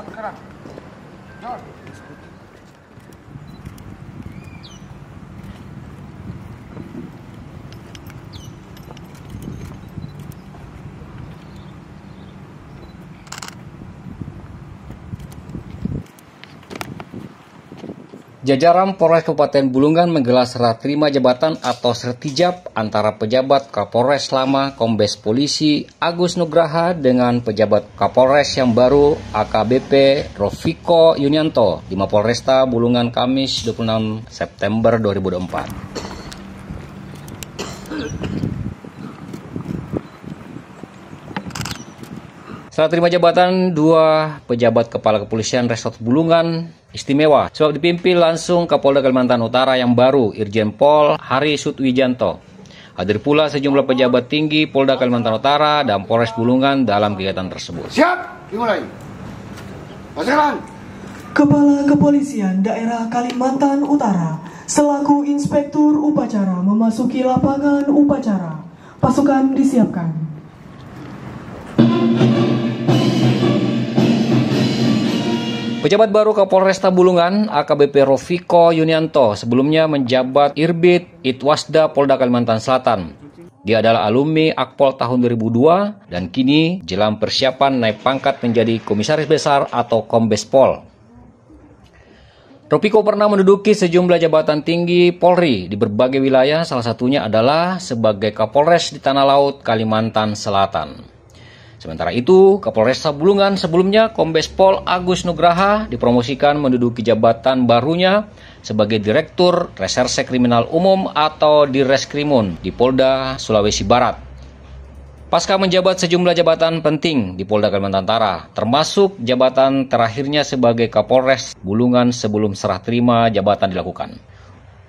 sekarang. Jol. Jajaran Polres Kabupaten Bulungan menggelar serah terima jabatan atau sertijab antara pejabat Kapolres lama Kombes Polisi Agus Nugraha dengan pejabat Kapolres yang baru AKBP Rofiko Yunianto di Mapolresta Bulungan Kamis 26 September 2024. Setelah terima jabatan, dua pejabat kepala kepolisian Resort Bulungan istimewa. Sebab dipimpin langsung Kapolda Kalimantan Utara yang baru, Irjen Pol Hari Sutwijanto. Hadir pula sejumlah pejabat tinggi Polda Kalimantan Utara dan Polres Bulungan dalam kegiatan tersebut. Siap, dimulai. Pasangan. Kepala Kepolisian Daerah Kalimantan Utara selaku Inspektur Upacara memasuki lapangan upacara. Pasukan disiapkan. Pejabat baru Kapolresta Bulungan, AKBP Rofiko Yunianto, sebelumnya menjabat Irbit Itwasda Polda Kalimantan Selatan. Dia adalah alumni Akpol tahun 2002 dan kini jelang persiapan naik pangkat menjadi Komisaris Besar atau Kombespol. Rofiko pernah menduduki sejumlah jabatan tinggi Polri di berbagai wilayah, salah satunya adalah sebagai Kapolres di Tanah Laut, Kalimantan Selatan. Sementara itu, Kapolres Bulungan sebelumnya Kombes Pol Agus Nugraha dipromosikan menduduki jabatan barunya sebagai Direktur Reserse Kriminal Umum atau Direskrimun di Polda Sulawesi Barat. Pasca menjabat sejumlah jabatan penting di Polda Kalimantan Utara, termasuk jabatan terakhirnya sebagai Kapolres Bulungan sebelum serah terima jabatan dilakukan.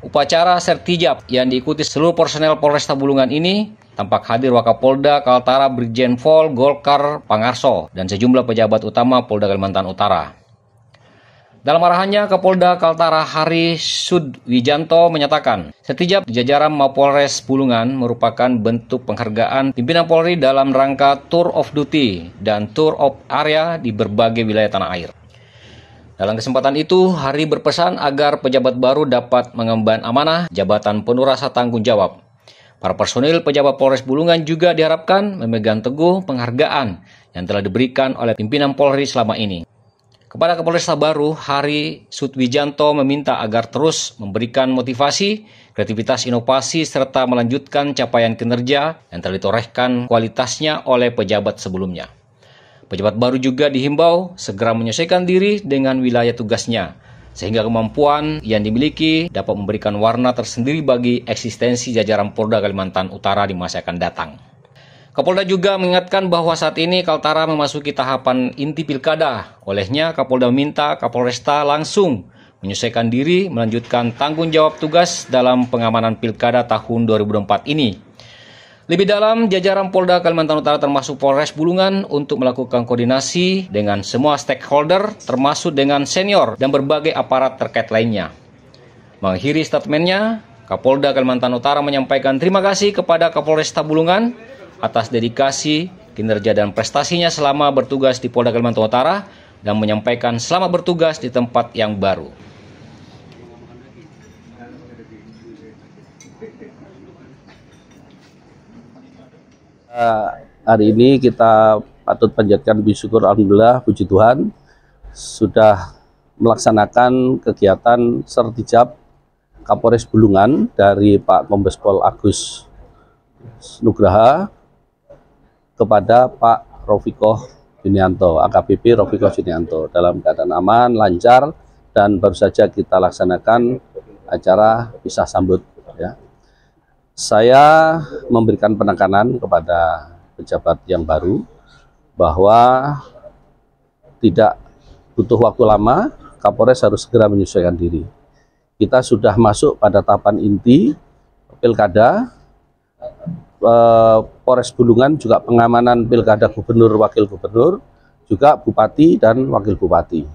Upacara sertijab yang diikuti seluruh personel Polresta Bulungan ini Tampak hadir Wakapolda, Kaltara, Brigjen Pol, Golkar, Pangarso, dan sejumlah pejabat utama Polda Kalimantan Utara. Dalam arahannya, Kapolda Kaltara Hari Sudwijanto menyatakan, setiap jajaran Mapolres Pulungan merupakan bentuk penghargaan pimpinan Polri dalam rangka Tour of Duty dan Tour of Area di berbagai wilayah tanah air. Dalam kesempatan itu, Hari berpesan agar pejabat baru dapat mengemban amanah jabatan penuh rasa tanggung jawab Para personil pejabat Polres Bulungan juga diharapkan memegang teguh penghargaan yang telah diberikan oleh pimpinan Polri selama ini. Kepada Kapolres Baru, Hari Sutwijanto meminta agar terus memberikan motivasi, kreativitas inovasi, serta melanjutkan capaian kinerja yang telah ditorehkan kualitasnya oleh pejabat sebelumnya. Pejabat baru juga dihimbau segera menyelesaikan diri dengan wilayah tugasnya, sehingga kemampuan yang dimiliki dapat memberikan warna tersendiri bagi eksistensi jajaran Polda Kalimantan Utara di masa akan datang. Kapolda juga mengingatkan bahwa saat ini Kaltara memasuki tahapan inti pilkada. Olehnya Kapolda minta Kapolresta langsung menyesuaikan diri melanjutkan tanggung jawab tugas dalam pengamanan pilkada tahun 2024 ini lebih dalam, jajaran Polda Kalimantan Utara termasuk Polres Bulungan untuk melakukan koordinasi dengan semua stakeholder termasuk dengan senior dan berbagai aparat terkait lainnya. Mengakhiri statementnya, Kapolda Kalimantan Utara menyampaikan terima kasih kepada Kapolresta Bulungan atas dedikasi, kinerja dan prestasinya selama bertugas di Polda Kalimantan Utara dan menyampaikan selamat bertugas di tempat yang baru. Eh, hari ini kita patut panjatkan syukur alhamdulillah puji Tuhan sudah melaksanakan kegiatan sertijab Kapolres Bulungan dari Pak Kombes Pol Agus Nugraha kepada Pak Rofikoh Junianto, AKPP Rofikoh Junianto dalam keadaan aman, lancar dan baru saja kita laksanakan acara pisah sambut ya. Saya memberikan penekanan kepada pejabat yang baru bahwa tidak butuh waktu lama, Kapolres harus segera menyesuaikan diri. Kita sudah masuk pada tahapan inti pilkada, eh, Polres Bulungan juga pengamanan pilkada gubernur, wakil gubernur, juga bupati dan wakil bupati.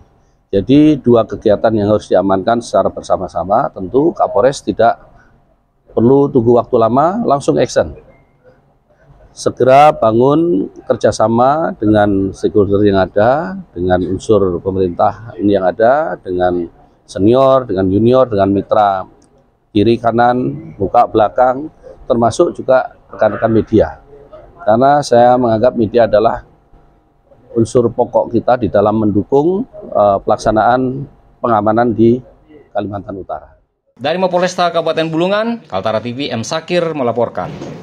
Jadi dua kegiatan yang harus diamankan secara bersama-sama, tentu Kapolres tidak perlu tunggu waktu lama langsung action segera bangun kerjasama dengan stakeholder yang ada dengan unsur pemerintah ini yang ada dengan senior dengan junior dengan mitra kiri kanan buka belakang termasuk juga rekan-rekan media karena saya menganggap media adalah unsur pokok kita di dalam mendukung uh, pelaksanaan pengamanan di Kalimantan Utara dari Mapolresta Kabupaten Bulungan, Kaltara TV M. Sakir melaporkan.